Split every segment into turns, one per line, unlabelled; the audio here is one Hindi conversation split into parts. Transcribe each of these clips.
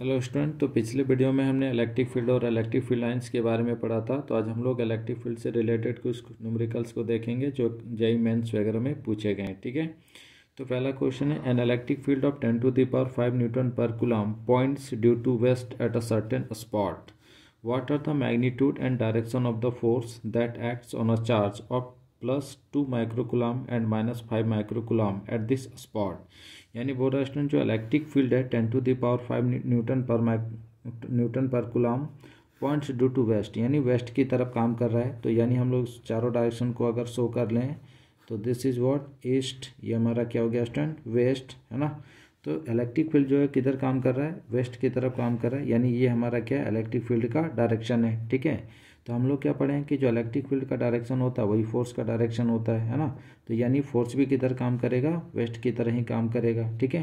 हेलो स्टूडेंट तो पिछले वीडियो में हमने इलेक्ट्रिक फील्ड और इलेक्ट्रिक फील्ड लाइंस के बारे में पढ़ा था तो आज हम लोग इलेक्ट्रिक फील्ड से रिलेटेड कुछ न्यूमेरिकल्स को देखेंगे जो जई मेंस वगैरह में पूछे गए हैं ठीक है तो पहला क्वेश्चन है an electric field of ten to the power five newton per coulomb points due to west at a certain spot what are the magnitude and direction of the force that acts on a charge of plus two microcoulomb and minus five microcoulomb at this spot यानी बोल है स्टूडेंट जो इलेक्ट्रिक फील्ड है ten to the power five newton per माइक newton per coulomb points do to west यानी वेस्ट की तरफ काम कर रहा है तो यानी हम लोग चारों डायरेक्शन को अगर शो कर लें तो दिस इज़ वॉट ईस्ट ये हमारा क्या हो गया स्टूडेंट वेस्ट है ना तो इलेक्ट्रिक फील्ड जो है किधर काम कर रहा है वेस्ट की तरफ काम कर रहा है यानी ये हमारा क्या है इलेक्ट्रिक फील्ड का डायरेक्शन है ठीक है तो हम लोग क्या पढ़ें कि जो इलेक्ट्रिक फील्ड का डायरेक्शन होता है वही फोर्स का डायरेक्शन होता है है ना तो यानी फोर्स भी किधर काम करेगा वेस्ट की तरह ही काम करेगा ठीक है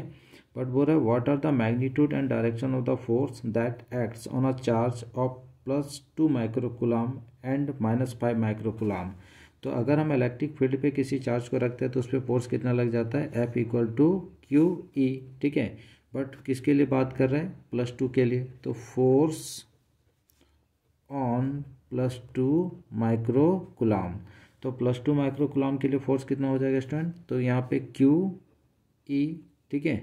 बट बोल रहे what are the magnitude and direction of the force that acts on a charge of plus two microcoulomb and minus five microcoulomb तो अगर हम इलेक्ट्रिक फील्ड पे किसी चार्ज को रखते हैं तो उस पर फोर्स कितना लग जाता है F equal to Q E ठीक है बट किसके लिए बात कर रहे हैं प्लस टू के लिए तो force on plus two micro तो प्लस टू माइक्रो के लिए फोर्स कितना हो जाएगा स्टूडेंट तो यहाँ पे क्यू ई e, ठीक है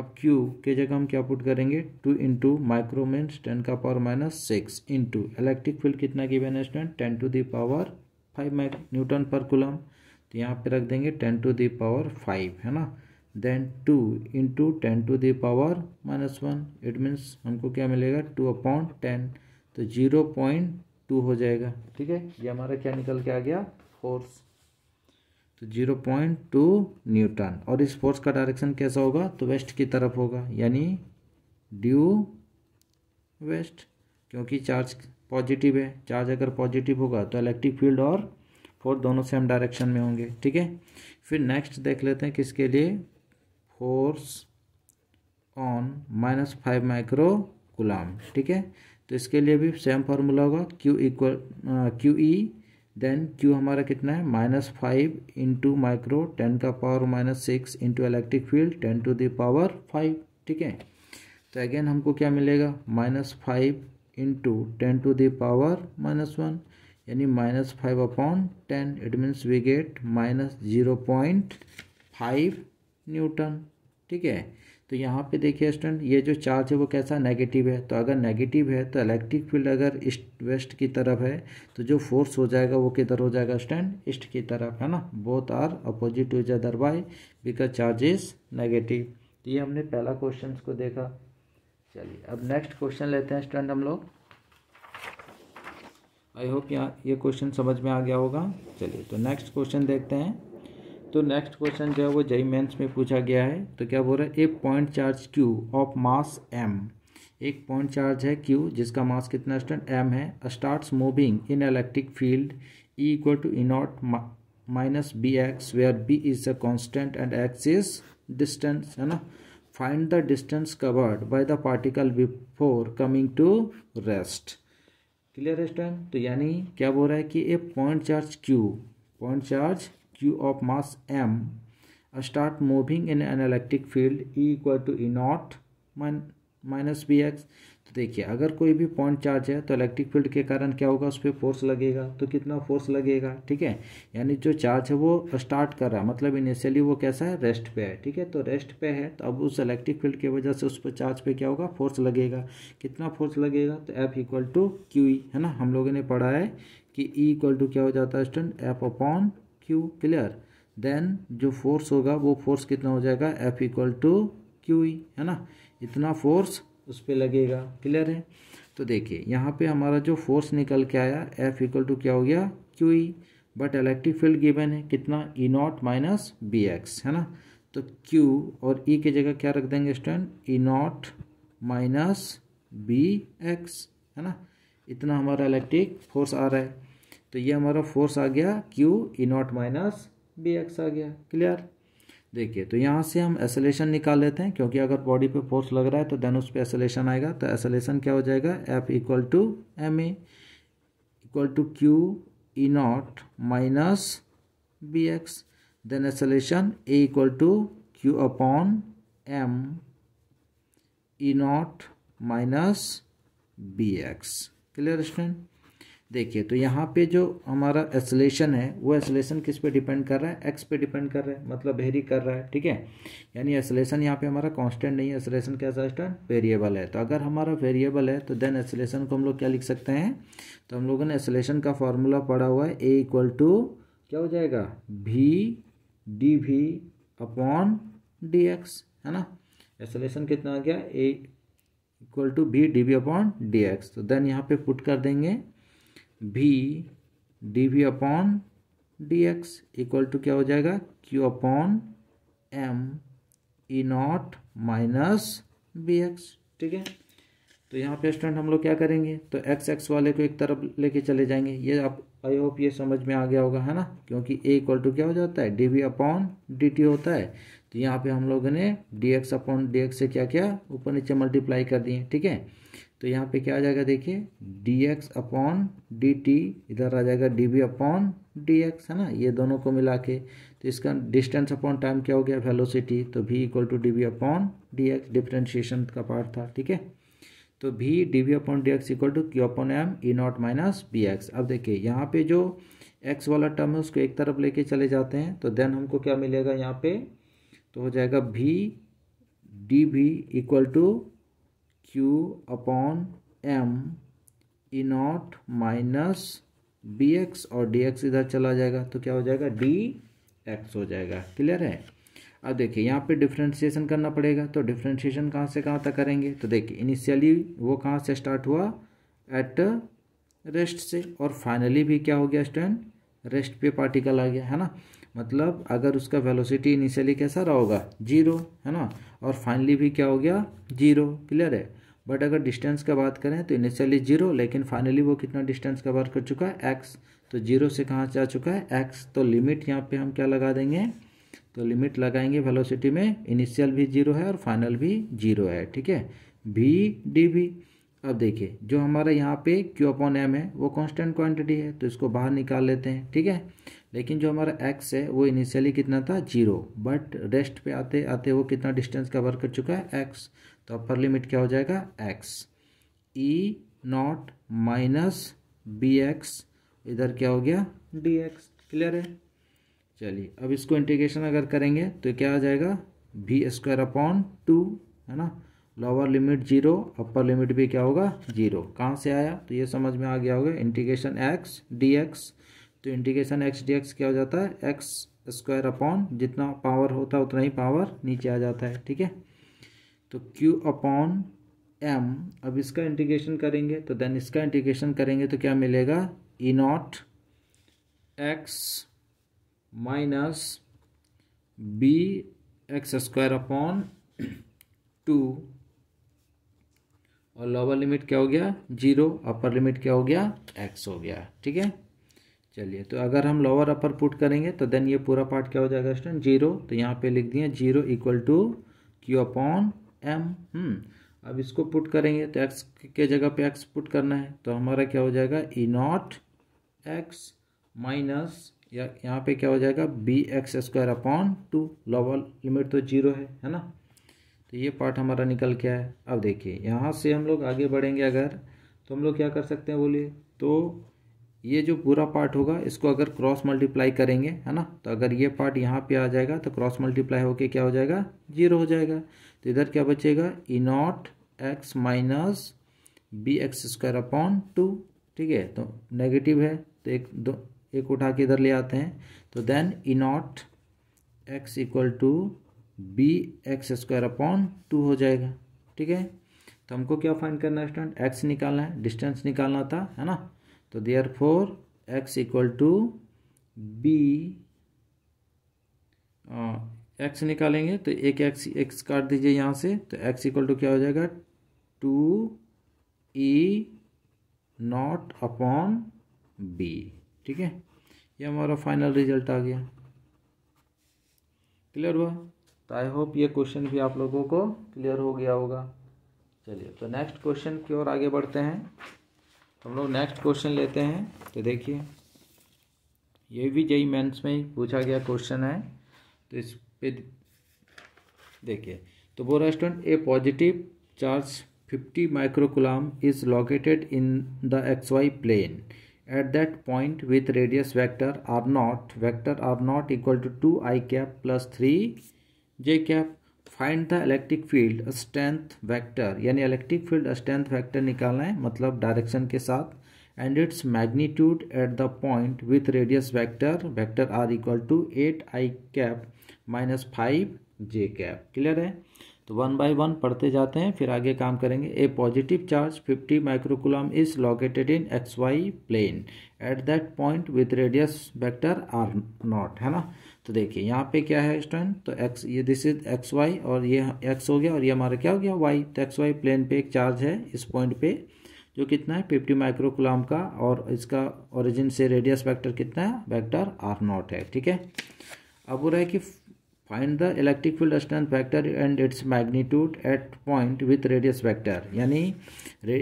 अब क्यू के जगह हम क्या पुट करेंगे टू इंटू मीन्स टेन का power minus six into electric field कितना की बना student ten to the power five micro newton per coulomb तो यहाँ पे रख देंगे टेन टू दावर फाइव है ना then two into ten to the power minus one it means हमको क्या मिलेगा टू अपॉन टेन तो जीरो पॉइंट टू हो जाएगा ठीक है ये हमारा क्या निकल के आ गया फोर्स तो जीरो पॉइंट टू न्यूटन और इस फोर्स का डायरेक्शन कैसा होगा तो वेस्ट की तरफ होगा यानी ड्यू वेस्ट क्योंकि चार्ज पॉजिटिव है चार्ज अगर पॉजिटिव होगा तो इलेक्ट्रिक फील्ड और फोर्स दोनों सेम डायरेक्शन में होंगे ठीक है फिर नेक्स्ट देख लेते हैं किसके लिए force on minus five micro coulomb ठीक है तो इसके लिए भी सेम फार्मूला होगा Q equal Q E then Q हमारा कितना है minus five into micro ten का power minus six into electric field ten to the power five ठीक है तो अगेन हमको क्या मिलेगा minus five into ten to the power minus one यानी minus five upon ten it means we get minus zero point five newton ठीक है तो यहाँ पे देखिए स्टूडेंट ये जो चार्ज है वो कैसा नेगेटिव है तो अगर नेगेटिव है तो इलेक्ट्रिक फील्ड अगर ईस्ट वेस्ट की तरफ है तो जो फोर्स हो जाएगा वो किधर हो जाएगा स्टूडेंट ईस्ट की तरफ है ना both are opposite to each other by because charge is negative तो ये हमने पहला क्वेश्चन को देखा चलिए अब नेक्स्ट क्वेश्चन लेते हैं स्टूडेंट हम लोग आई होप यहाँ ये क्वेश्चन समझ में आ गया होगा चलिए तो नेक्स्ट क्वेश्चन देखते हैं तो नेक्स्ट क्वेश्चन जो है वो जई मेंस में पूछा गया है तो क्या बोल रहा है एक point charge Q of mass M एक पॉइंट चार्ज है क्यू जिसका मास कितना स्टूडेंट एम है starts moving in electric field E equal to E naught minus B X where B is a constant and X is distance है ना find the distance covered by the particle before coming to rest clear student तो यानी क्या बोल रहा है कि A point charge Q point charge Q of mass M start moving in an electric field E equal to E naught minus B X तो देखिए अगर कोई भी पॉइंट चार्ज है तो इलेक्ट्रिक फील्ड के कारण क्या होगा उस पर फोर्स लगेगा तो कितना फोर्स लगेगा ठीक है यानी जो चार्ज है वो स्टार्ट कर रहा है मतलब इनिशियली वो कैसा है रेस्ट पे है ठीक है तो रेस्ट पे है तो अब उस इलेक्ट्रिक फील्ड की वजह से उस पर चार्ज पे क्या होगा फोर्स लगेगा कितना फोर्स लगेगा तो एफ इक्वल टू क्यू है ना हम लोगों ने पढ़ा है कि ई इक्वल टू क्या हो जाता है student F upon Q clear then जो फोर्स होगा वो फोर्स कितना हो जाएगा F equal to Q E है ना इतना फोर्स उस पर लगेगा क्लियर है तो देखिए यहाँ पे हमारा जो फोर्स निकल के आया एफ इक्वल टू क्या हो गया Q E but electric field given है कितना E naught minus B X है ना तो क्यू और ई e की जगह क्या रख देंगे student E naught minus B X है ना इतना हमारा इलेक्ट्रिक फोर्स आ रहा है तो ये हमारा फोर्स आ गया Q E naught minus B X आ गया क्लियर देखिए तो यहाँ से हम एसोलेशन निकाल लेते हैं क्योंकि अगर बॉडी पे फोर्स लग रहा है तो देन उस पर एसोलेशन आएगा तो एसोलेशन क्या हो जाएगा F equal to M equal to Q E naught minus B X then acceleration A equal to Q upon M E naught minus B X clear student देखिए तो यहाँ पे जो हमारा एसलेशन है वो एसलेशन किस पे डिपेंड कर रहा है एक्स पे डिपेंड कर रहा है मतलब वेरी कर रहा है ठीक है यानी एसलेशन यहाँ पे हमारा कांस्टेंट नहीं है एसलेशन कैसा है वेरिएबल है तो अगर हमारा वेरिएबल है तो देन एसलेशन को हम लोग क्या लिख सकते हैं तो हम लोगों ने एसलेशन का फॉर्मूला पढ़ा हुआ है ए इक्वल टू क्या हो जाएगा V D V upon D X है ना एसलेशन कितना आ गया A equal to V D V upon D x तो देन यहाँ पे पुट कर देंगे B D V upon D X equal to क्या हो जाएगा Q upon M E naught minus B X ठीक है तो यहाँ पे स्टूडेंट हम लोग क्या करेंगे तो एक्स एक्स वाले को एक तरफ लेके चले जाएंगे ये आप आई होप ये समझ में आ गया होगा है ना क्योंकि ए इक्वल टू क्या हो जाता है D V upon D T होता है तो यहाँ पे हम लोगों ने D X upon D X से क्या किया ऊपर नीचे मल्टीप्लाई कर दिए ठीक है तो यहाँ पे क्या आ जाएगा देखिए D X upon D T इधर आ जाएगा D B upon D X है ना ये दोनों को मिला के तो इसका डिस्टेंस अपॉन टाइम क्या हो गया वेलोसिटी तो V equal to D B upon D X differentiation का पार्ट था ठीक है तो V D V upon D X equal to Q upon M E naught minus B X अब देखिए यहाँ पे जो एक्स वाला टर्म है उसको एक तरफ लेके चले जाते हैं तो देन हमको क्या मिलेगा यहाँ पे तो हो जाएगा V D B equal to Q upon M E naught minus B X और डी एक्स इधर चला जाएगा तो क्या हो जाएगा डी एक्स हो जाएगा क्लियर है अब देखिए यहाँ पे डिफ्रेंशिएशन करना पड़ेगा तो डिफ्रेंशिएशन कहाँ से कहाँ तक करेंगे तो देखिए इनिशियली वो कहाँ से स्टार्ट हुआ एट रेस्ट से और फाइनली भी क्या हो गया स्टूडेंट रेस्ट पे पार्टिकल आ गया है ना मतलब अगर उसका वेलोसिटी इनिशियली कैसा रहा होगा जीरो है ना और फाइनली भी क्या हो गया जीरो क्लियर है बट अगर डिस्टेंस का बात करें तो इनिशियली जीरो लेकिन फाइनली वो कितना डिस्टेंस का बात कर चुका है एक्स तो जीरो से कहाँ जा चुका है एक्स तो लिमिट यहाँ पे हम क्या लगा देंगे तो लिमिट लगाएंगे वेलोसिटी में इनिशियल भी जीरो है और फाइनल भी जीरो है ठीक है भी डी भी अब देखिए जो हमारा यहाँ पे क्यू अपॉन एम है वो कॉन्स्टेंट क्वान्टिटी है तो इसको बाहर निकाल लेते हैं ठीक है लेकिन जो हमारा एक्स है वो इनिशियली कितना था जीरो बट रेस्ट पे आते आते वो कितना डिस्टेंस कवर कर चुका है एक्स तो अपर लिमिट क्या हो जाएगा x e naught minus B x इधर क्या हो गया डी एक्स क्लियर है चलिए अब इसको इंटीग्रेशन अगर करेंगे तो क्या आ जाएगा बी स्क्वायर अपॉन टू है ना lower limit zero upper limit भी क्या होगा जीरो कहाँ से आया तो ये समझ में आ गया होगा इंटीग्रेशन एक्स डी एक्स तो इंटीग्रेशन एक्स डी एक्स क्या हो जाता है एक्स स्क्वायर अपॉन जितना पावर होता है उतना ही पावर नीचे आ जाता है ठीक है तो क्यू अपॉन एम अब इसका इंटीग्रेशन करेंगे तो देन इसका इंटीग्रेशन करेंगे तो क्या मिलेगा e naught x minus B x square upon two और लोअर लिमिट क्या हो गया जीरो अपर लिमिट क्या हो गया एक्स हो गया ठीक है चलिए तो अगर हम लोअर अपर पुट करेंगे तो देन ये पूरा पार्ट क्या हो जाएगा स्टूडेंट जीरो तो यहाँ पे लिख दिए zero equal to Q upon m अब इसको पुट करेंगे तो एक्स के जगह पे एक्स पुट करना है तो हमारा क्या हो जाएगा ई नॉट एक्स माइनस या यहाँ पे क्या हो जाएगा b x square upon two lower limit तो जीरो है है ना तो ये पार्ट हमारा निकल के है अब देखिए यहाँ से हम लोग आगे बढ़ेंगे अगर तो हम लोग क्या कर सकते हैं बोलिए तो ये जो पूरा पार्ट होगा इसको अगर क्रॉस मल्टीप्लाई करेंगे है ना तो अगर ये पार्ट यहाँ पे आ जाएगा तो क्रॉस मल्टीप्लाई होके क्या हो जाएगा जीरो हो जाएगा तो इधर क्या बचेगा e naught x minus B x square upon two ठीक है तो नेगेटिव है तो एक दो एक उठा के इधर ले आते हैं तो then e naught x equal to b x square upon two हो जाएगा ठीक है तो हमको क्या फाइंड करना है स्टूडेंट एक्स निकालना है डिस्टेंस निकालना था है ना तो therefore x equal to b x निकालेंगे तो एक एक्स एक्स काट दीजिए यहाँ से तो एक्स इक्वल टू क्या हो जाएगा टू ई नॉट अपॉन बी ठीक है ये हमारा फाइनल रिजल्ट आ गया क्लियर हुआ तो आई होप ये क्वेश्चन भी आप लोगों को क्लियर हो गया होगा चलिए तो नेक्स्ट क्वेश्चन की ओर आगे बढ़ते हैं हम लोग नेक्स्ट क्वेश्चन लेते हैं तो देखिए ये भी जई मेंस में पूछा गया क्वेश्चन है तो इस पे देखिए तो वो restaurant a positive charge fifty microcoulomb is located in the x y plane at that point with radius vector r naught vector r naught equal to two i cap plus three j cap find the electric field strength vector यानी इलेक्ट्रिक फील्ड स्ट्रेंथ वेक्टर निकालना है मतलब डायरेक्शन के साथ and its magnitude at the point with radius vector vector r equal to eight i cap minus five j cap clear है तो वन बाय वन पढ़ते जाते हैं फिर आगे काम करेंगे a positive charge 50 microcoulomb is located in x y plane at that point with radius vector r naught है ना तो देखिए यहाँ पे क्या है स्टूडेंट तो एक्स ये दिस इज एक्स वाई और ये एक्स हो गया और ये हमारा क्या हो गया वाई तो एक्स वाई प्लेन पे एक चार्ज है इस पॉइंट पे जो कितना है फिफ्टी माइक्रोकुलाम का और इसका ओरिजिन से रेडियस वेक्टर कितना है वेक्टर आर नॉट है ठीक है अब वो रहा है कि find the electric field strength vector and its magnitude at point with radius vector यानी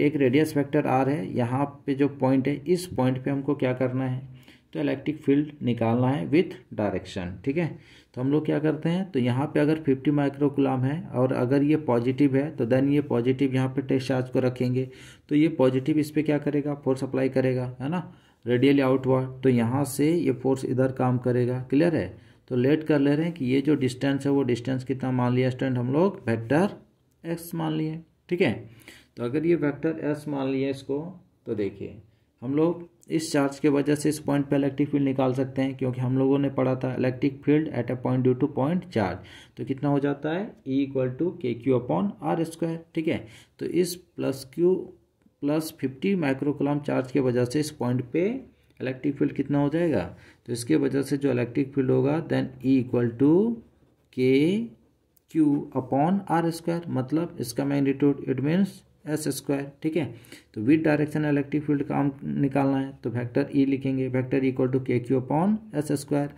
एक रेडियस वेक्टर आर है यहाँ पे जो पॉइंट है इस पॉइंट पे हमको क्या करना है तो इलेक्ट्रिक फील्ड निकालना है विथ डायरेक्शन ठीक है तो हम लोग क्या करते हैं तो यहाँ पे अगर 50 माइक्रोकुलाम है और अगर ये पॉजिटिव है तो देन ये पॉजिटिव यहाँ पे टेस्ट चार्ज को रखेंगे तो ये पॉजिटिव इस पर क्या करेगा फोर्स अप्लाई करेगा है ना रेडियली हुआ तो यहाँ से ये फोर्स इधर काम करेगा क्लियर है तो लेट कर ले रहे हैं कि ये जो डिस्टेंस है वो डिस्टेंस कितना मान लिया स्टैंड हम लोग वैक्टर एक्स मान लिए ठीक है तो अगर ये वैक्टर एस मान लिए इसको तो देखिए हम लोग इस चार्ज के वजह से इस पॉइंट पे इलेक्ट्रिक फील्ड निकाल सकते हैं क्योंकि हम लोगों ने पढ़ा था electric field at a point due to point charge तो कितना हो जाता है e equal to k q upon r square ठीक है तो इस plus q plus fifty microcoulomb charge के वजह से इस पॉइंट पे इलेक्ट्रिक फील्ड कितना हो जाएगा तो इसके वजह से जो इलेक्ट्रिक फील्ड होगा then e equal to k q upon r square मतलब इसका magnitude it means s square ठीक है तो विद डायरेक्शन इलेक्ट्रिक फील्ड का हम निकालना है तो वेक्टर ई e लिखेंगे vector equal to k q upon s square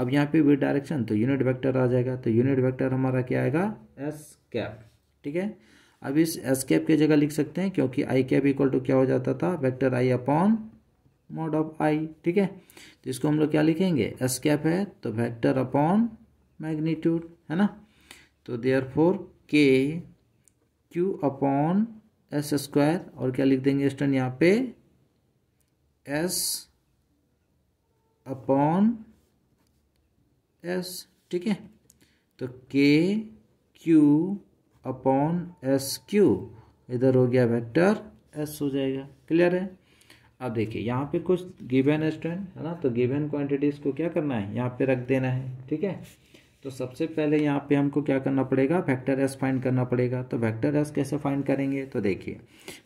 अब यहाँ पे विद डायरेक्शन तो यूनिट वेक्टर आ जाएगा तो यूनिट वेक्टर हमारा क्या आएगा एस कैप ठीक है अब इस एस कैप की जगह लिख सकते हैं क्योंकि आई कैप इक्वल टू क्या हो जाता था vector i upon mod of i ठीक है तो इसको हम लोग क्या लिखेंगे एस कैप है तो वैक्टर अपॉन मैग्नीट्यूड है ना तो therefore k q upon s square और क्या लिख देंगे स्टैंड यहाँ पे एस अपॉन एस ठीक है तो के क्यू अपॉन एस क्यू इधर हो गया वेक्टर एस हो जाएगा क्लियर है अब देखिए यहाँ पे कुछ गिवन स्टूडेंट है ना तो गिवन क्वांटिटीज़ को क्या करना है यहाँ पे रख देना है ठीक है तो सबसे पहले यहाँ पे हमको क्या करना पड़ेगा वेक्टर एस फाइंड करना पड़ेगा तो वेक्टर एस कैसे फाइंड करेंगे तो देखिए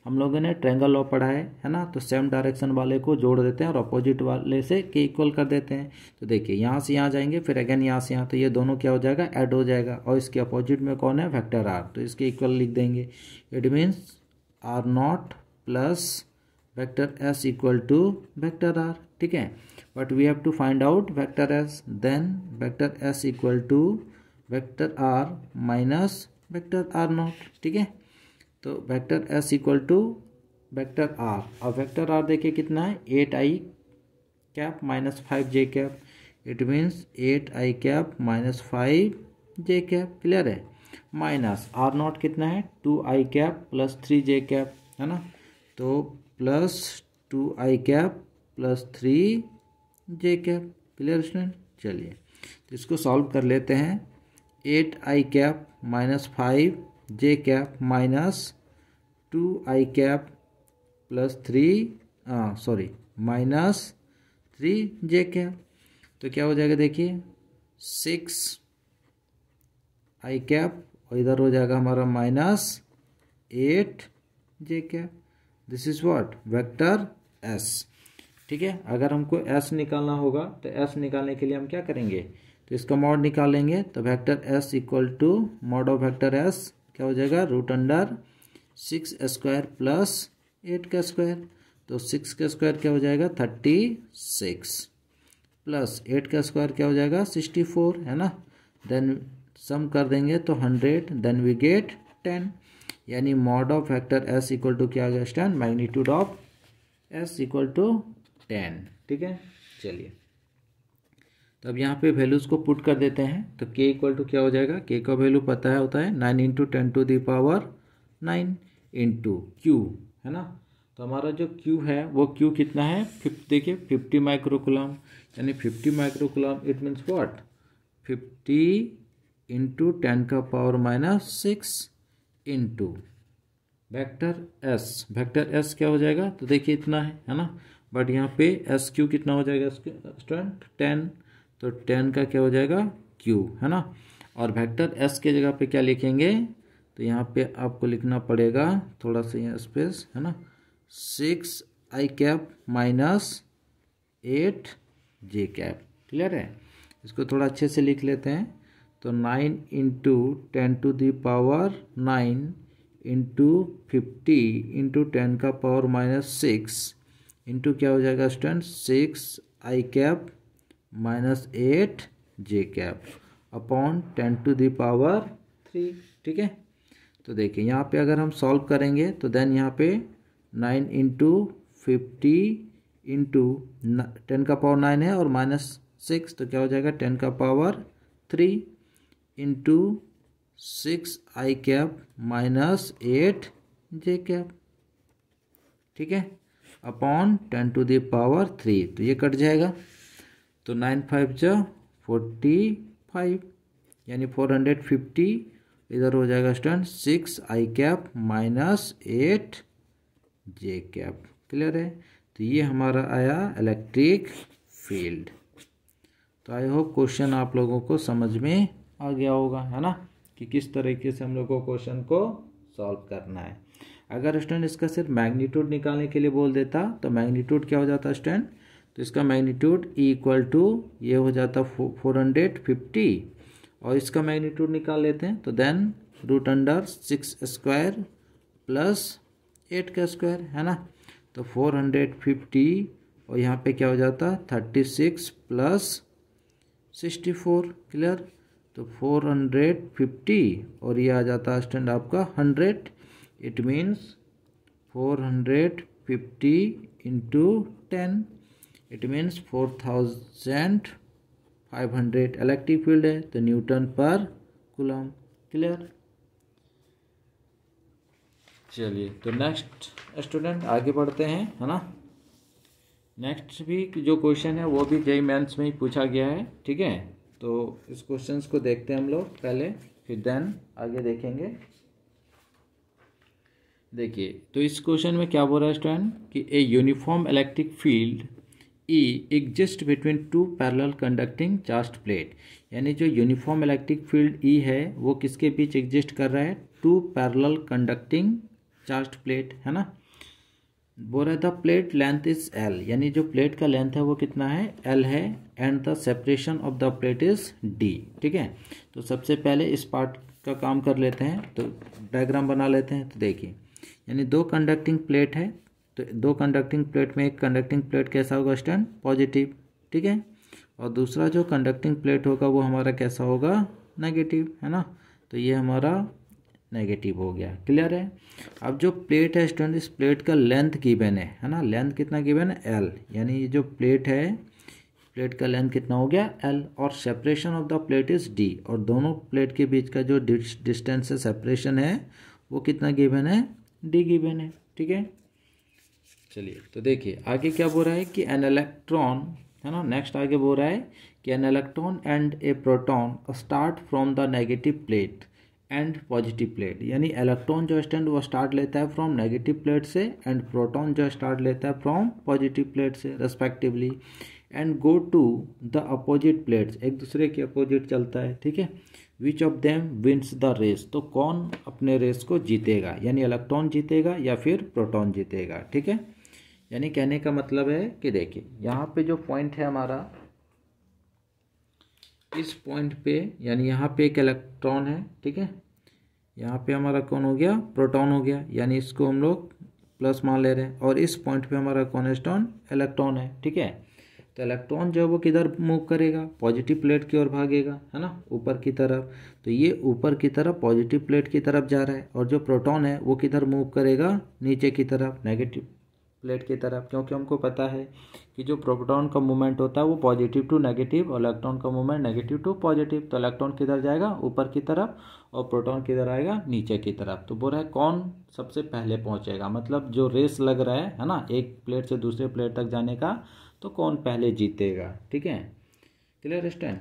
हम लोगों ने ट्रेंगल लॉ पढ़ा है है ना तो सेम डायरेक्शन वाले को जोड़ देते हैं और अपोजिट वाले से के इक्वल कर देते हैं तो देखिए यहाँ से यहाँ जाएंगे फिर अगेन यहाँ से यहाँ तो ये दोनों क्या हो जाएगा ऐड हो जाएगा और इसके अपोजिट में कौन है वैक्टर आर तो इसके इक्वल लिख देंगे it means r naught plus vector s equal to vector r ठीक है but we have to find out vector s then vector s equal to vector r minus vector r naught ठीक है तो vector s equal to vector r अब vector r देखिए कितना है eight i cap minus five j cap it means eight i cap minus five j cap clear है माइनस आर नॉट कितना है two i cap plus three j cap है ना तो plus two i cap plus three j cap clear student चलिए तो इसको सॉल्व कर लेते हैं eight i cap minus five j cap minus two i cap plus three sorry minus three j cap तो क्या हो जाएगा देखिए सिक्स आई कैप और इधर हो जाएगा हमारा minus eight j cap this is what vector s ठीक है अगर हमको एस निकालना होगा तो एस निकालने के लिए हम क्या करेंगे तो इसका मॉड निकालेंगे तो vector s equal to mod of vector s क्या हो जाएगा root under six square plus eight का स्क्वायर तो सिक्स का स्क्वायर क्या हो जाएगा थर्टी सिक्स प्लस एट का स्क्वायर क्या हो जाएगा सिक्सटी फोर है ना देन सम कर देंगे तो hundred then we get ten यानी mod of vector s equal to क्या हो गया stand magnitude of s equal to ten ठीक है चलिए तो अब यहाँ पे वैल्यूज़ को पुट कर देते हैं तो के इक्वल टू क्या हो जाएगा के का वैल्यू पता है होता है nine into ten to the power nine into q है ना तो हमारा जो क्यू है वो क्यू कितना है फिफ्ट देखिए फिफ्टी माइक्रोकुलम यानी fifty microcoulomb it means what fifty into ten का power minus six into vector s vector s क्या हो जाएगा तो देखिए इतना है है ना बट यहाँ पे एस क्यू कितना हो जाएगा स्टूडेंट टेन तो टेन का क्या हो जाएगा क्यू है ना और वेक्टर एस के जगह पे क्या लिखेंगे तो यहाँ पे आपको लिखना पड़ेगा थोड़ा सा यहाँ स्पेस है ना six i cap minus eight j cap clear है इसको थोड़ा अच्छे से लिख लेते हैं तो nine into ten to the power nine into fifty into ten का पावर माइनस सिक्स इंटू क्या हो जाएगा student six i cap minus eight j cap upon ten to the power three ठीक है तो देखिए यहाँ पे अगर हम सॉल्व करेंगे तो देन यहाँ पे nine into fifty into ten का पावर नाइन है और माइनस सिक्स तो क्या हो जाएगा टेन का power three into six i cap minus eight j cap ठीक है upon ten to the power three तो ये कट जाएगा तो नाइन फाइव जो फोर्टी फाइव यानी फोर हंड्रेड फिफ्टी इधर हो जाएगा student six i cap minus eight j cap clear है तो ये हमारा आया इलेक्ट्रिक फील्ड तो आई होप क्वेश्चन आप लोगों को समझ में आ गया होगा है ना कि किस तरीके से हम लोग को क्वेश्चन को सॉल्व करना है अगर स्टूडेंट इसका सिर्फ मैग्नीट्यूड निकालने के लिए बोल देता तो मैग्नीट्यूड क्या हो जाता स्टूडेंट तो इसका मैग्नीट्यूड ई इक्वल टू ये हो जाता फोर हंड्रेड फिफ्टी और इसका मैग्नीट्यूड निकाल लेते हैं तो then root under six square plus eight का स्क्वायर है ना तो फोर हंड्रेड फिफ्टी और यहाँ पे क्या हो जाता thirty six plus sixty four clear तो फोर हंड्रेड फिफ्टी और ये आ जाता स्टैंड आपका hundred it means four hundred fifty into ten it means four thousand five hundred electric field है तो न्यूटन पर कूलम क्लियर चलिए तो नेक्स्ट स्टूडेंट आगे बढ़ते हैं है ना नेक्स्ट भी जो क्वेश्चन है वो भी जेई मेंस में ही पूछा गया है ठीक है तो इस क्वेश्चंस को देखते हैं हम लोग पहले फिर देन आगे देखेंगे देखिए तो इस क्वेश्चन में क्या बोल रहा है स्टूडेंट कि a uniform electric field E exist between two parallel conducting charge plate यानी जो यूनिफॉर्म इलेक्ट्रिक फील्ड ई है वो किसके बीच एग्जिस्ट कर रहा है two parallel conducting charge plate है ना बोल रहा था प्लेट लेंथ इज एल यानी जो प्लेट का लेंथ है वो कितना है एल है and the separation of the plate is d ठीक है तो सबसे पहले इस पार्ट का काम कर लेते हैं तो डायग्राम बना लेते हैं तो देखिए यानी दो कंडक्टिंग प्लेट है तो दो कंडक्टिंग प्लेट में एक कंडक्टिंग प्लेट कैसा होगा स्टैंड पॉजिटिव ठीक है और दूसरा जो कंडक्टिंग प्लेट होगा वो हमारा कैसा होगा नेगेटिव है ना तो ये हमारा नेगेटिव हो गया क्लियर है अब जो प्लेट है स्टूडेंट इस प्लेट का लेंथ गिवन है है ना लेंथ कितना गिवन है एल यानी ये जो प्लेट है प्लेट का लेंथ कितना हो गया एल और separation of the plate is d और दोनों प्लेट के बीच का जो डिस्टेंस है सेपरेशन है वो कितना गिवन है डी गिवन है ठीक है चलिए तो देखिए आगे क्या बोल रहा है कि एन इलेक्ट्रॉन है ना नेक्स्ट आगे बोल रहा है कि an electron and a proton start from the negative plate and positive plate यानी इलेक्ट्रॉन जो स्टैंड वो स्टार्ट लेता है फ्रॉम नेगेटिव प्लेट से एंड प्रोटॉन जो स्टार्ट लेता है फ्रॉम पॉजिटिव प्लेट से respectively and go to the opposite plates एक दूसरे के अपोजिट चलता है ठीक है which of them wins the race तो कौन अपने रेस को जीतेगा यानी इलेक्ट्रॉन जीतेगा या फिर प्रोटॉन जीतेगा ठीक है यानी कहने का मतलब है कि देखिए यहाँ पे जो पॉइंट है हमारा इस पॉइंट पे यानी यहाँ पे एक इलेक्ट्रॉन है ठीक है यहाँ पे हमारा कौन हो गया प्रोटॉन हो गया यानी इसको हम लोग प्लस मान ले रहे हैं और इस पॉइंट पे हमारा कौन स्टॉन इलेक्ट्रॉन है ठीक है तो इलेक्ट्रॉन जो है वो किधर मूव करेगा पॉजिटिव प्लेट की ओर भागेगा है ना ऊपर की तरफ तो ये ऊपर की तरफ पॉजिटिव प्लेट की तरफ जा रहा है और जो प्रोटॉन है वो किधर मूव करेगा नीचे की तरफ नेगेटिव प्लेट की तरफ क्योंकि हमको पता है कि जो प्रोटॉन का मूवमेंट होता है वो पॉजिटिव टू नेगेटिव और इलेक्ट्रॉन का मूवमेंट नेगेटिव टू पॉजिटिव तो इलेक्ट्रॉन किधर जाएगा ऊपर की तरफ और प्रोटॉन किधर आएगा नीचे की तरफ तो बोल रहा है कौन सबसे पहले पहुंचेगा मतलब जो रेस लग रहा है है ना एक प्लेट से दूसरे प्लेट तक जाने का तो कौन पहले जीतेगा ठीक है क्लियर स्टैंड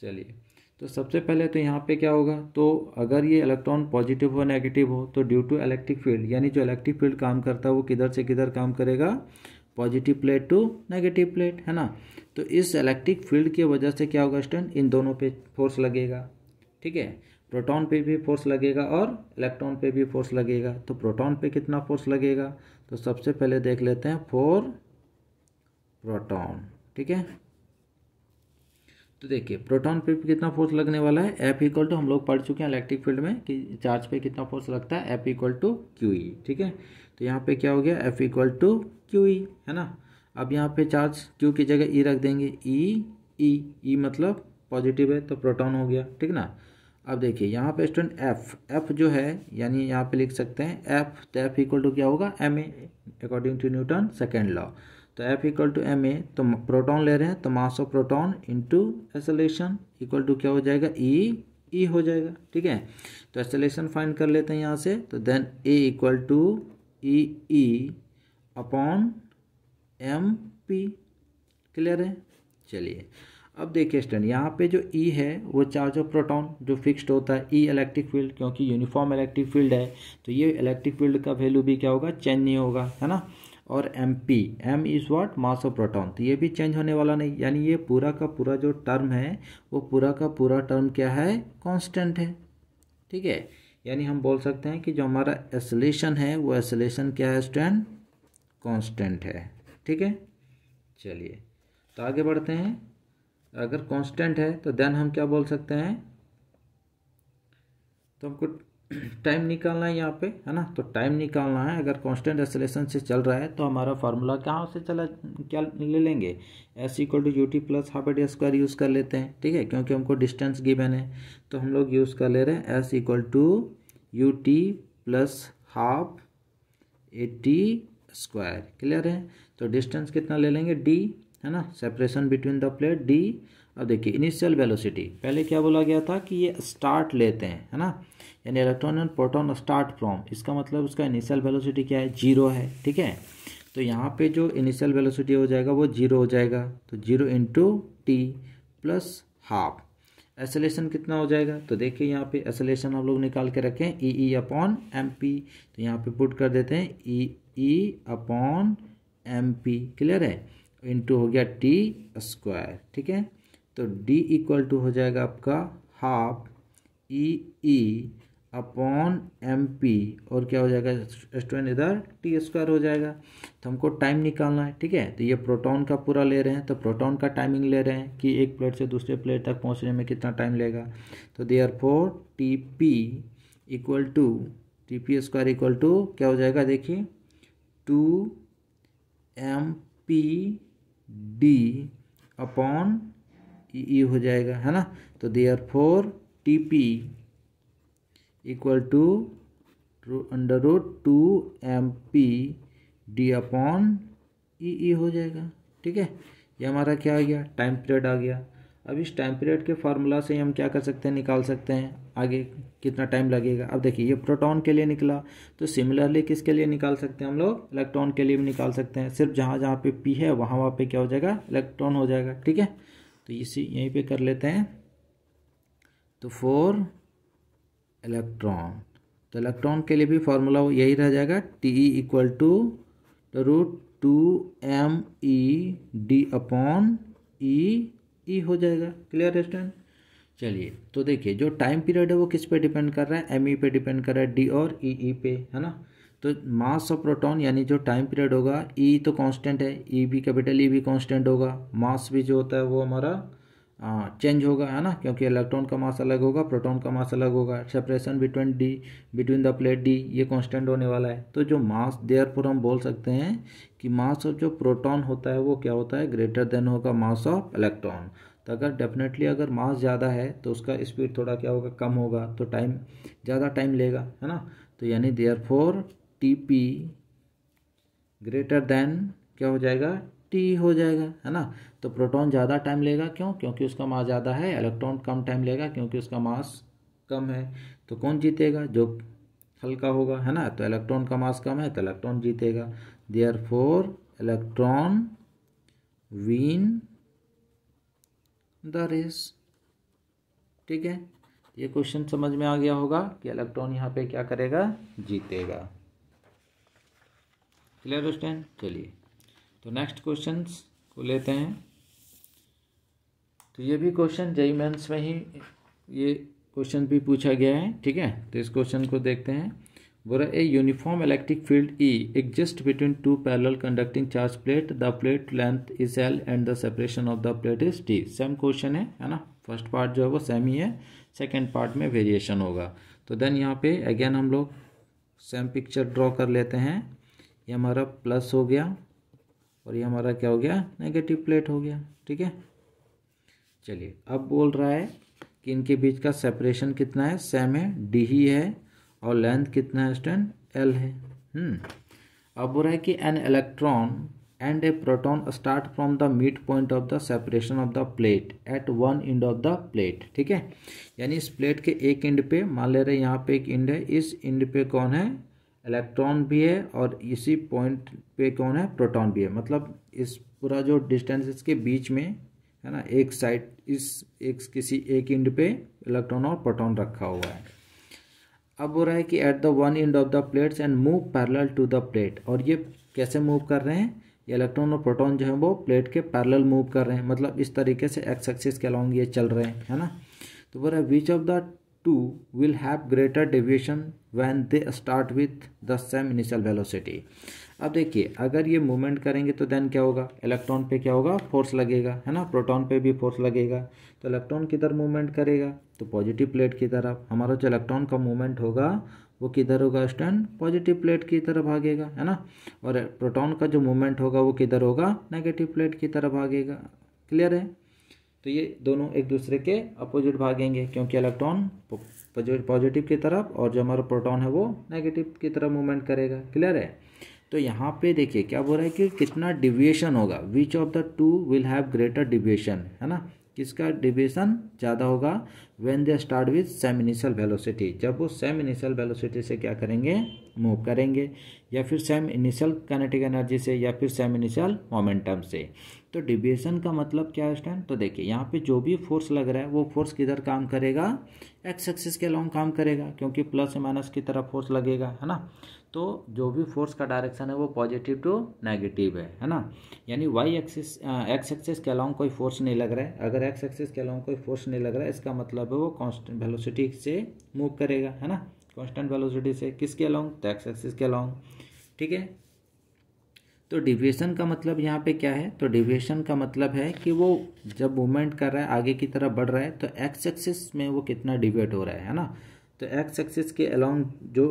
चलिए तो सबसे पहले तो यहाँ पे क्या होगा तो अगर ये इलेक्ट्रॉन पॉजिटिव हो नेगेटिव हो तो ड्यू टू इलेक्ट्रिक फील्ड यानी जो इलेक्ट्रिक फील्ड काम करता है वो किधर से किधर काम करेगा positive plate to negative plate है ना तो इस इलेक्ट्रिक फील्ड की वजह से क्या होगा स्टैंड इन दोनों पे फोर्स लगेगा ठीक है प्रोटॉन पे भी फोर्स लगेगा और इलेक्ट्रॉन पे भी फोर्स लगेगा तो प्रोटॉन पे कितना फोर्स लगेगा तो सबसे पहले देख लेते हैं फोर प्रोटॉन ठीक है तो देखिए प्रोटॉन पे कितना फोर्स लगने वाला है एफ इक्वल टू हम लोग पढ़ चुके हैं इलेक्ट्रिक फील्ड में कि चार्ज पे कितना फोर्स लगता है F equal to Q E ठीक है तो यहाँ पे क्या हो गया f equal to Q E है ना अब यहाँ पे चार्ज क्यू की जगह ई e रख देंगे ई ई ई मतलब पॉजिटिव है तो प्रोटॉन हो गया ठीक ना अब देखिए यहाँ पे स्टूडेंट एफ एफ जो है यानी यहाँ पे लिख सकते हैं एफ तो एफ इक्वल टू क्या होगा m a according to Newton second law तो F equal to M a तो प्रोटॉन ले रहे हैं तो mass of proton into acceleration equal to क्या हो जाएगा ई e, ई e हो जाएगा ठीक है तो एसोलेशन फाइंड कर लेते हैं यहाँ से तो then a equal to E E upon M P clear है चलिए अब देखिए स्टैंड यहाँ पे जो ई e है वो चार्ज ऑफ प्रोटॉन जो फिक्स्ड होता है ई इलेक्ट्रिक फील्ड क्योंकि यूनिफॉर्म इलेक्ट्रिक फील्ड है तो ये इलेक्ट्रिक फील्ड का वैल्यू भी क्या होगा चेंज नहीं होगा है ना और m p m is what mass of proton तो ये भी चेंज होने वाला नहीं यानी ये पूरा का पूरा जो टर्म है वो पूरा का पूरा टर्म क्या है कांस्टेंट है ठीक है यानी हम बोल सकते हैं कि जो हमारा एसलेशन है वो एसलेशन क्या है स्टैंड कांस्टेंट है ठीक है चलिए तो आगे बढ़ते हैं अगर कॉन्स्टेंट है तो देन हम क्या बोल सकते हैं तो हमको टाइम निकालना है यहाँ पे है ना तो टाइम निकालना है अगर कांस्टेंट एसलेशन से चल रहा है तो हमारा फार्मूला कहाँ से चला क्या ले लेंगे s equal to u t plus half at square use कर लेते हैं ठीक है क्योंकि हमको डिस्टेंस गिवन है तो हम लोग यूज़ कर ले रहे हैं s equal to u t plus half a t square clear है तो डिस्टेंस कितना ले लेंगे डी है ना separation between the plate d अब देखिए इनिशियल वेलोसिटी पहले क्या बोला गया था कि ये स्टार्ट लेते हैं है ना यानी electron and proton start from इसका मतलब उसका इनिशियल वेलोसिटी क्या है जीरो है ठीक है तो यहाँ पे जो इनिशियल वेलोसिटी हो जाएगा वो जीरो हो जाएगा तो zero into T plus half acceleration कितना हो जाएगा तो देखिए यहाँ पे एसोलेशन हम लोग निकाल के रखें ई ई अपॉन एम पी तो यहाँ पे पुट कर देते हैं ई ई अपॉन एम पी क्लियर है इंटू हो गया टी स्क्वायर ठीक है तो डी इक्वल टू हो जाएगा आपका हाफ ई ई अपॉन एम पी और क्या हो जाएगा स्टूडेंट इधर टी स्क्वायर हो जाएगा तो हमको टाइम निकालना है ठीक है तो ये प्रोटॉन का पूरा ले रहे हैं तो प्रोटॉन का टाइमिंग ले रहे हैं कि एक प्लेट से दूसरे प्लेट तक पहुंचने में कितना टाइम लेगा तो therefore T P equal to T P square equal to क्या हो जाएगा देखिए two M P D upon कि ई e हो जाएगा है ना तो therefore T P equal to under root two M P D upon E E हो जाएगा ठीक है ये हमारा क्या आ गया टाइम पीरियड आ गया अब इस टाइम पीरियड के फार्मूला से हम क्या कर सकते हैं निकाल सकते हैं आगे कितना टाइम लगेगा अब देखिए ये प्रोटॉन के लिए निकला तो सिमिलरली किसके लिए निकाल सकते हैं हम लोग इलेक्ट्रॉन के लिए भी निकाल सकते हैं सिर्फ जहाँ जहाँ पे पी है वहाँ वहाँ पे क्या हो जाएगा इलेक्ट्रॉन हो जाएगा ठीक है तो इसी यहीं पे कर लेते हैं तो फोर इलेक्ट्रॉन तो इलेक्ट्रॉन के लिए भी फॉर्मूला यही रह जाएगा T E equal to root two M E D upon E E हो जाएगा क्लियर स्टैंड चलिए तो देखिए जो टाइम पीरियड है वो किस पे डिपेंड कर रहा है एम ई e पे डिपेंड कर रहा है डी और ई e ई e पे है ना तो मास ऑफ प्रोटॉन यानी जो टाइम पीरियड होगा ई e तो कांस्टेंट है ई e भी कैपिटल ई e भी कांस्टेंट होगा मास भी जो होता है वो हमारा चेंज होगा है ना क्योंकि इलेक्ट्रॉन का मास अलग होगा प्रोटॉन का मास अलग होगा separation between D between the plate D ये कांस्टेंट होने वाला है तो जो मास देयर फोर हम बोल सकते हैं कि मास ऑफ जो प्रोटॉन होता है वो क्या होता है ग्रेटर देन होगा मास ऑफ इलेक्ट्रॉन तो अगर डेफिनेटली अगर मास ज़्यादा है तो उसका स्पीड थोड़ा क्या होगा कम होगा तो टाइम ज़्यादा टाइम लेगा है ना तो यानी therefore T P greater than क्या हो जाएगा टी हो जाएगा है ना तो प्रोटॉन ज़्यादा टाइम लेगा क्यों क्योंकि उसका मास ज़्यादा है इलेक्ट्रॉन कम टाइम लेगा क्योंकि उसका मास कम है तो कौन जीतेगा जो हल्का होगा है ना तो इलेक्ट्रॉन का मास कम है तो इलेक्ट्रॉन जीतेगा therefore electron win the race ठीक है ये क्वेश्चन समझ में आ गया होगा कि इलेक्ट्रॉन यहाँ पे क्या करेगा जीतेगा क्लियर क्वेश्चन चलिए तो नेक्स्ट क्वेश्चन को लेते हैं तो ये भी क्वेश्चन जई मेंस में ही ये क्वेश्चन भी पूछा गया है ठीक है तो इस क्वेश्चन को देखते हैं बोला a uniform electric field E exist between two parallel conducting charge plate the plate length is L and the separation of the plate is D same question है है ना फर्स्ट पार्ट जो है वो सेम ही है सेकेंड पार्ट में वेरिएशन होगा तो देन यहाँ पे अगेन हम लोग सेम पिक्चर ड्रॉ कर लेते हैं ये हमारा प्लस हो गया और ये हमारा क्या हो गया नेगेटिव प्लेट हो गया ठीक है चलिए अब बोल रहा है कि इनके बीच का सेपरेशन कितना है सेम है डी ही है और लेंथ कितना है स्टैंड एल है हम्म, अब बोल रहा है कि an electron and a proton start from the mid point of the separation of the plate at one end of the plate ठीक है यानी इस प्लेट के एक इंड पे मान ले रहे यहाँ पे एक इंड है इस इंड पे कौन है इलेक्ट्रॉन भी है और इसी पॉइंट पे कौन है प्रोटॉन भी है मतलब इस पूरा जो डिस्टेंस के बीच में है ना एक साइड इस एक किसी एक इंड पे इलेक्ट्रॉन और प्रोटॉन रखा हुआ है अब हो रहा है कि at the one end of the plates and move parallel to the plate और ये कैसे मूव कर रहे हैं ये इलेक्ट्रॉन और प्रोटॉन जो है वो प्लेट के पैरेलल मूव कर रहे हैं मतलब इस तरीके से एक्स एक्सिस के अलाउंग ये चल रहे हैं है ना तो बोल रहा है which of the two will have greater deviation when they start with the same initial velocity अब देखिए अगर ये मूवमेंट करेंगे तो देन क्या होगा इलेक्ट्रॉन पे क्या होगा फोर्स लगेगा है ना प्रोटॉन पे भी फोर्स लगेगा तो इलेक्ट्रॉन किधर मूवमेंट करेगा तो पॉजिटिव प्लेट की तरफ हमारा जो इलेक्ट्रॉन का मूवमेंट होगा वो किधर होगा स्टैंड पॉजिटिव प्लेट की तरफ भागेगा है ना और प्रोटॉन का जो मूवमेंट होगा वो किधर होगा नेगेटिव प्लेट की तरफ भागेगा क्लियर है तो ये दोनों एक दूसरे के अपोजिट भागेंगे क्योंकि इलेक्ट्रॉन पॉजिटिव की तरफ और जो हमारा प्रोटॉन है वो नेगेटिव की तरफ मूवमेंट करेगा क्लियर है तो यहाँ पे देखिए क्या बोल रहा है कि कितना डिविएशन होगा which of the two will have greater deviation है ना किसका डिविएशन ज़्यादा होगा when they start with same initial velocity जब वो सेम इनिशियल वेलोसिटी से क्या करेंगे मूव करेंगे या फिर सेम इनिशियल काइनेटिक एनर्जी से या फिर सेम इनिशियल मोमेंटम से तो डिविएशन का मतलब क्या है स्टैंड तो देखिए यहाँ पे जो भी फोर्स लग रहा है वो फोर्स किधर काम करेगा एक्स एक्सिस के अलॉन्ग काम करेगा क्योंकि प्लस माइनस की तरफ फोर्स लगेगा है ना तो जो भी फोर्स का डायरेक्शन है वो पॉजिटिव टू नेगेटिव है है ना यानी वाई एक्सिस एक्स एक्सिस के अलॉन्ग कोई फोर्स नहीं लग रहा है अगर एक्स एक्सिस के अलॉन्ग कोई फोर्स नहीं लग रहा है इसका मतलब है वो कॉन्स्टेंट वेलोसिटी से मूव करेगा है ना कॉन्स्टेंट वेलोसिटी से किसके अलॉन्ग तो एक्स एक्सिस के अलॉन्ग ठीक है तो डिविएशन का मतलब यहाँ पे क्या है तो डिविएशन का मतलब है कि वो जब मूवमेंट कर रहा है आगे की तरफ बढ़ रहा है तो एक्स एक्सिस में वो कितना डिविएट हो रहा है है ना तो एक्स एक्सिस के अलॉन्ग जो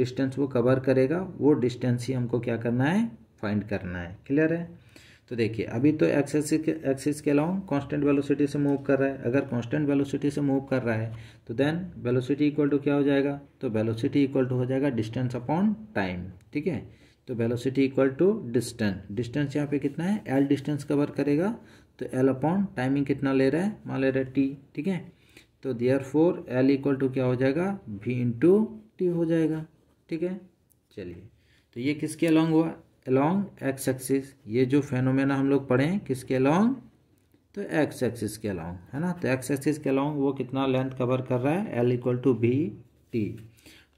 डिस्टेंस वो कवर करेगा वो डिस्टेंस ही हमको क्या करना है फाइंड करना है क्लियर है तो देखिए अभी तो एक्सेस एक्सिस के अलाउंग कांस्टेंट वेलोसिटी से मूव कर रहा है अगर कांस्टेंट वेलोसिटी से मूव कर रहा है तो देन वेलोसिटी इक्वल टू क्या हो जाएगा तो वेलोसिटी इक्वल टू हो जाएगा डिस्टेंस अपॉन टाइम ठीक है तो velocity equal to distance distance यहाँ पे कितना है एल डिस्टेंस कवर करेगा तो एल अपॉन टाइमिंग कितना ले रहा है मान ले रहा है टी ठीक है तो therefore L equal to क्या हो जाएगा वी इंटू टी हो जाएगा ठीक है चलिए तो ये किसके अलॉन्ग हुआ अलॉन्ग एक्स एक्सिस ये जो फेनोमेना हम लोग पढ़े हैं किसके अलॉन्ग तो एक्स एक्सिस के अलॉन्ग है ना तो एक्स एक्सिस के अलॉन्ग वो कितना लेंथ कवर कर रहा है L equal to B T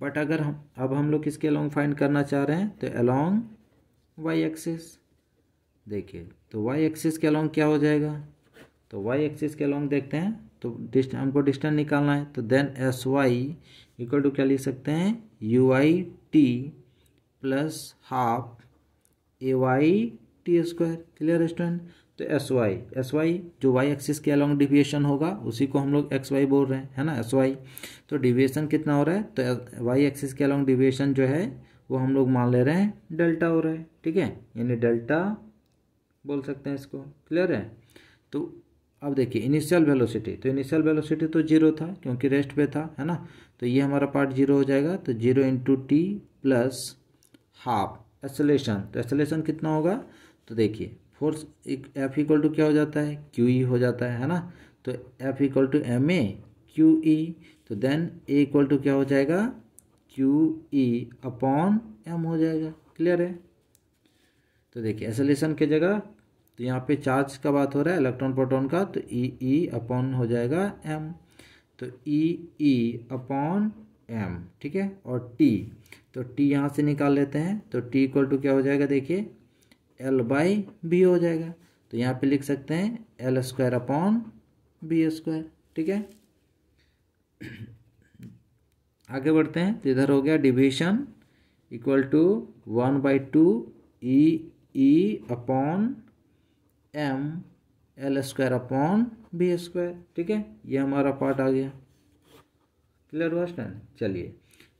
but अगर हम अब हम लोग किसके अलॉन्ग फाइंड करना चाह रहे हैं तो अलॉन्ग वाई एक्सिस देखिए तो वाई एक्सिस के अलॉन्ग क्या हो जाएगा तो वाई एक्सिस के अलॉन्ग देखते हैं तो डिस्ट हमको डिस्टेंस निकालना है तो then S Y equal to क्या लिख सकते हैं U I T plus half A Y T square clear student तो एस वाई एस वाई जो वाई एक्सिस के अलॉन्ग डिविएशन होगा उसी को हम लोग एक्स वाई बोल रहे हैं है ना एस वाई तो डिविएशन कितना हो रहा है तो वाई एक्सिस के अलॉन्ग डिविएशन जो है वो हम लोग मान ले रहे हैं डेल्टा हो रहा है ठीक है यानी डेल्टा बोल सकते हैं इसको क्लियर है तो अब देखिए इनिशियल वेलोसिटी तो इनिशियल वेलोसिटी तो जीरो था क्योंकि रेस्ट पे था है ना तो ये हमारा पार्ट जीरो हो जाएगा तो zero into T plus half acceleration तो एसलेशन कितना होगा तो देखिए फोर्स एफ इक्वल टू क्या हो जाता है क्यू ई हो जाता है है ना तो F equal to M A Q E तो देन ए इक्वल टू क्या हो जाएगा क्यू ई अपॉन एम हो जाएगा क्लियर है तो देखिए एसोलेशन की जगह तो यहाँ पे चार्ज का बात हो रहा है इलेक्ट्रॉन प्रोटॉन का तो ई ई अपॉन हो जाएगा एम तो ई ई अपॉन एम ठीक है और टी तो टी यहाँ से निकाल लेते हैं तो टी इक्वल टू क्या हो जाएगा देखिए एल बाई बी हो जाएगा तो यहाँ पे लिख सकते हैं L square upon B square ठीक है आगे बढ़ते हैं तो इधर हो गया division equal to one by two E E upon M L square upon B square ठीक है ये हमारा पार्ट आ गया क्लियर हुआ स्टैंड चलिए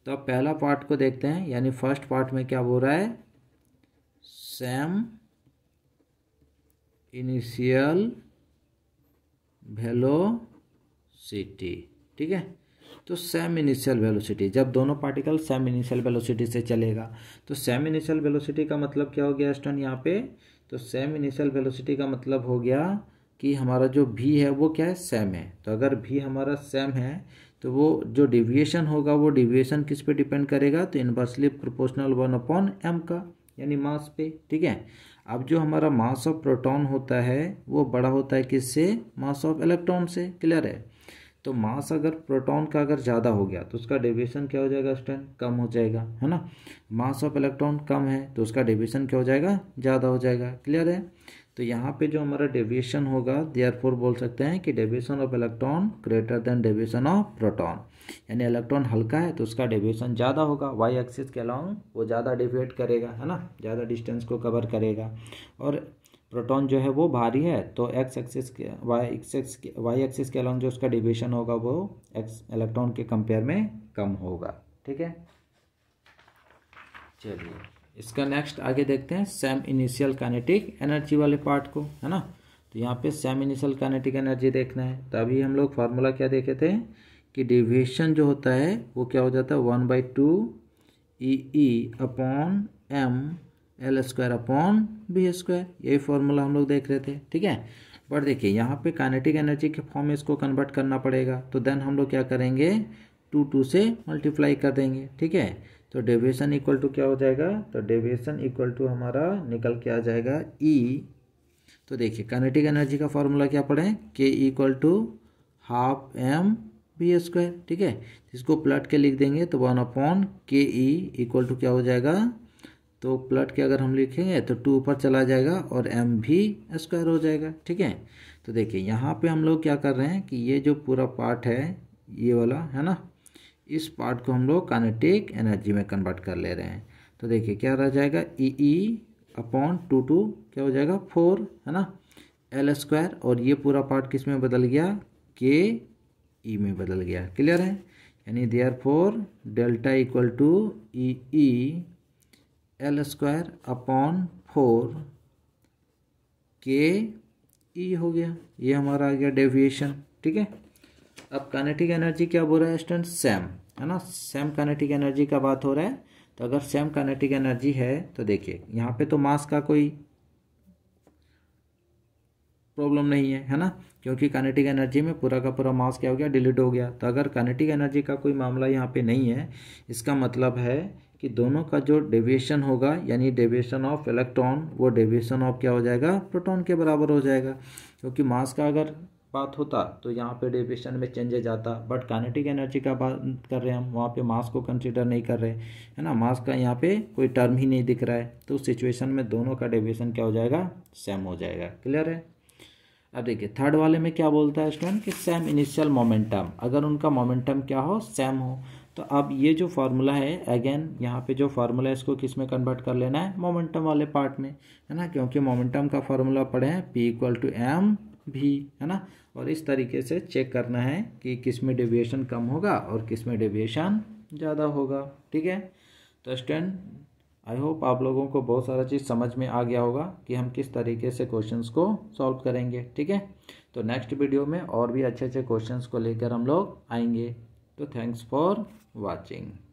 तो अब पहला पार्ट को देखते हैं यानी फर्स्ट पार्ट में क्या बोल रहा है सेम इनिशियल वेलोसिटी ठीक है तो सेम इनिशियल वेलोसिटी जब दोनों पार्टिकल सेम इनिशियल वेलोसिटी से चलेगा तो सेम इनिशियल वेलोसिटी का मतलब क्या हो गया स्टन यहाँ पे तो सेम इनिशियल वेलोसिटी का मतलब हो गया कि हमारा जो भी है वो क्या है सेम है तो अगर भी हमारा सेम है तो वो जो डिविएशन होगा वो डिविएशन किस पे डिपेंड करेगा तो inversely proportional one upon M का यानी मास पे ठीक है अब जो हमारा मास ऑफ प्रोटॉन होता है वो बड़ा होता है किससे मास ऑफ इलेक्ट्रॉन से क्लियर है तो मास अगर प्रोटॉन का अगर ज़्यादा हो गया तो उसका डेविएशन क्या हो जाएगा स्टैंड कम हो जाएगा है ना मास ऑफ इलेक्ट्रॉन कम है तो उसका डेविएशन क्या हो जाएगा ज़्यादा हो जाएगा क्लियर है तो यहाँ पे जो हमारा डेविएशन होगा देयरफॉर बोल सकते हैं कि deviation of electron greater than deviation of proton यानी इलेक्ट्रॉन हल्का है तो उसका डेविएशन ज़्यादा होगा वाई एक्सिस के अलॉन्ग वो ज़्यादा डिविएट करेगा है ना ज़्यादा डिस्टेंस को कवर करेगा और प्रोटॉन जो है वो भारी है तो एक्स एक्सिस के वाई एक्सिस के वाई एक्सिस के अलॉन्ग जो उसका डिविएशन होगा वो एक्स इलेक्ट्रॉन के कंपेयर में कम होगा ठीक है चलिए इसका नेक्स्ट आगे देखते हैं सेम इनिशियल कैनेटिक एनर्जी वाले पार्ट को है ना तो यहाँ पे सेम इनिशियल कैनेटिक एनर्जी देखना है तो अभी हम लोग फार्मूला क्या देखे थे कि डिविएशन जो होता है वो क्या हो जाता है one by two E E upon M L square upon B square यही फार्मूला हम लोग देख रहे थे ठीक है बट देखिए यहाँ पे कानेटिक एनर्जी के फॉर्म में इसको कन्वर्ट करना पड़ेगा तो देन हम लोग क्या करेंगे टू टू से मल्टीप्लाई कर देंगे ठीक है तो डेविएशन इक्वल टू क्या हो जाएगा तो डेविएशन इक्वल टू हमारा निकल के आ जाएगा ई e. तो देखिए कनेटिक एनर्जी का फॉर्मूला क्या पढ़ें K equal to half M B square ठीक है इसको प्लट के लिख देंगे तो वन अपॉन के ई इक्वल टू क्या हो जाएगा तो प्लट के अगर हम लिखेंगे तो टू ऊपर चला जाएगा और एम भी स्क्वायर हो जाएगा ठीक है तो देखिए यहाँ पे हम लोग क्या कर रहे हैं कि ये जो पूरा पार्ट है ये वाला है ना इस पार्ट को हम लोग कानेटिक एनर्जी में कन्वर्ट कर ले रहे हैं तो देखिए क्या रह जाएगा ई ई अपॉन टू टू क्या हो जाएगा फोर है ना एल स्क्वायर और ये पूरा पार्ट किस में बदल गया के ई e में बदल गया क्लियर है यानी therefore delta equal to E E L square upon four K E हो गया ये हमारा आ गया डेविएशन ठीक है अब कानेटिक एनर्जी क्या बोल रहा है स्टूडेंट सेम है ना सेम कानेटिक एनर्जी का बात हो रहा है तो अगर सेम कानेटिक एनर्जी है तो देखिए यहाँ पे तो मास का कोई प्रॉब्लम नहीं है है ना क्योंकि कानेटिक एनर्जी में पूरा का पूरा मास क्या हो गया डिलीट हो गया तो अगर कानेटिक एनर्जी का कोई मामला यहाँ पे नहीं है इसका मतलब है कि दोनों का जो डेविएशन होगा यानी डेविएशन ऑफ इलेक्ट्रॉन वो डेविएशन ऑफ क्या हो जाएगा प्रोटॉन के बराबर हो जाएगा क्योंकि मास का अगर पाथ होता तो यहाँ पे डेविएशन में चेंजेज आता बट कानेटिक एनर्जी का बात कर रहे हैं हम वहाँ पे मास को कंसीडर नहीं कर रहे है ना मास का यहाँ पे कोई टर्म ही नहीं दिख रहा है तो उस सिचुएशन में दोनों का डेविएशन क्या हो जाएगा सेम हो जाएगा क्लियर है अब देखिए थर्ड वाले में क्या बोलता है स्टूडेंट कि सेम इनिशियल मोमेंटम अगर उनका मोमेंटम क्या हो सेम हो तो अब ये जो फार्मूला है अगेन यहाँ पे जो फार्मूला है इसको किस में कन्वर्ट कर लेना है मोमेंटम वाले पार्ट में है ना क्योंकि मोमेंटम का फार्मूला पढ़े हैं पी इक्वल टू एम भी है ना और इस तरीके से चेक करना है कि किस में डेविएशन कम होगा और किस में डेविएशन ज़्यादा होगा ठीक है तो स्टैंड आई होप आप लोगों को बहुत सारा चीज़ समझ में आ गया होगा कि हम किस तरीके से क्वेश्चंस को सॉल्व करेंगे ठीक है तो नेक्स्ट वीडियो में और भी अच्छे अच्छे क्वेश्चंस को लेकर हम लोग आएंगे तो थैंक्स फॉर वॉचिंग